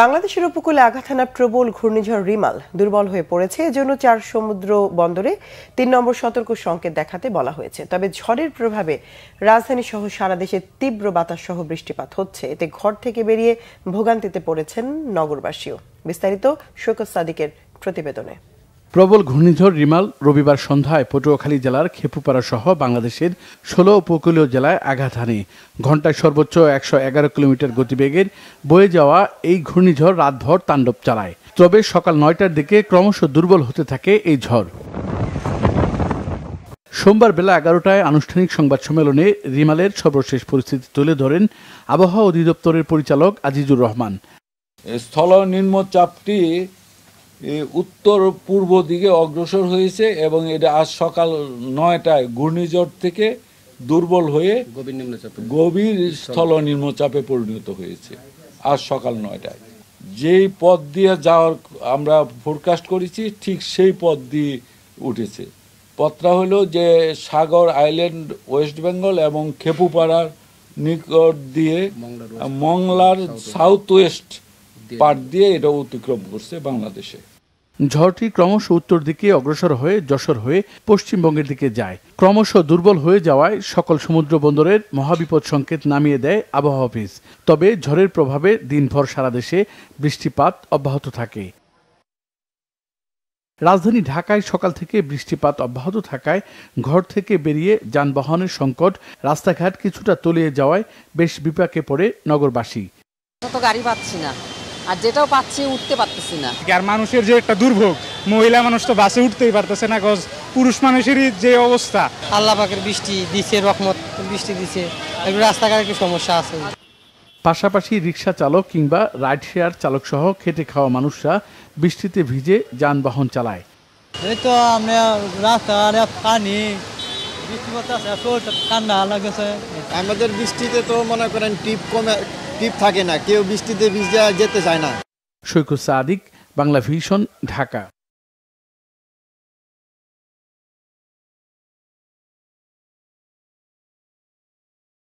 বাংলাদেশের উপকূলে আঘাত হানা প্রবল ঘূর্ণিঝড় রিমাল দুর্বল হয়ে পড়েছে এজন্য চার সমুদ্র বন্দরে তিন নম্বর সতর্ক সংকেত দেখাতে বলা হয়েছে তবে ঝড়ের প্রভাবে রাজধানী সহ সারা দেশে তীব্র বাতাস সহ বৃষ্টিপাত হচ্ছে এতে ঘর থেকে বেরিয়ে ভোগান্তিতে পড়েছেন নগরবাসীও বিস্তারিত শৈকত সাদিকের প্রতিবেদনে প্রবল ঘূর্ণিঝড় রিমাল রবিবার সন্ধ্যায় পটুয়াখালী জেলার খেপুপাড়া সহ বাংলাদেশের ষোলো উপকূলীয় জেলায় আঘাত হানে ঘন্টায় সর্বোচ্চ একশো এগারো কিলোমিটার গতিবেগের বয়ে যাওয়া এই ঘূর্ণিঝড় রাতভর তাণ্ডব চালায় তবে সকাল নয়টার দিকে ক্রমশ দুর্বল হতে থাকে এই ঝড় সোমবার বেলা এগারোটায় আনুষ্ঠানিক সংবাদ সম্মেলনে রিমালের সর্বশেষ পরিস্থিতি তুলে ধরেন আবহাওয়া অধিদপ্তরের পরিচালক আজিজুর রহমান স্থল নিম্নচাপটি উত্তর পূর্ব দিকে অগ্রসর হয়েছে এবং এটা আজ সকাল নয়টায় ঘূর্ণিঝড় থেকে দুর্বল হয়ে গভীর স্থল নিম্নচাপে পরিণত হয়েছে আজ সকাল নয়টায় যেই পথ দিয়ে যাওয়ার আমরা ফোরকাস্ট করেছি ঠিক সেই পথ দিয়ে উঠেছে পথটা হলো যে সাগর আইল্যান্ড ওয়েস্ট বেঙ্গল এবং খেপুপাড়ার নিকট দিয়ে মংলার সাউথ ওয়েস্ট পার্ট দিয়ে এটা অতিক্রম করছে বাংলাদেশে ঝড়টি ক্রমশ উত্তর দিকে অগ্রসর হয়ে যশোর হয়ে পশ্চিমবঙ্গের দিকে যায় ক্রমশ দুর্বল হয়ে যাওয়ায় সকল সমুদ্র বন্দরের মহাবিপদ সংকেত নামিয়ে দেয় আবহাওয়া অফিস তবে ঝড়ের প্রভাবে দিনভর সারা দেশে বৃষ্টিপাত অব্যাহত থাকে রাজধানী ঢাকায় সকাল থেকে বৃষ্টিপাত অব্যাহত থাকায় ঘর থেকে বেরিয়ে যানবাহনের সংকট রাস্তাঘাট কিছুটা তলিয়ে যাওয়ায় বেশ বিপাকে পড়ে নগরবাসী গাড়ি পাচ্ছি না আর যেটাও পাচ্ছি উঠতে পারতেছি না আর মানুষের যে একটা দুর্ভোগ মহিলা মানুষ তো বাসে উঠতেই পারতেছে না কজ পুরুষ মানুষেরই যে অবস্থা আল্লাহ পাকের বৃষ্টি দিছে রকমত বৃষ্টি দিছে এগুলো রাস্তাঘাটে একটু সমস্যা আছে পাশাপাশি রিক্সা চালক কিংবা রাইড শেয়ার চালক সহ খেটে খাওয়া মানুষরা বৃষ্টিতে ভিজে যানবাহন চালায় এই তো আমরা রাস্তার পানি বৃষ্টি পড়তেছে ঠান্ডা লাগতেছে আমাদের বৃষ্টিতে তো মনে করেন টিপ কমে টিপ থাকে না কেউ বৃষ্টিতে ভিজে যেতে চায় না সৈকত সাদিক বাংলা ভিশন ঢাকা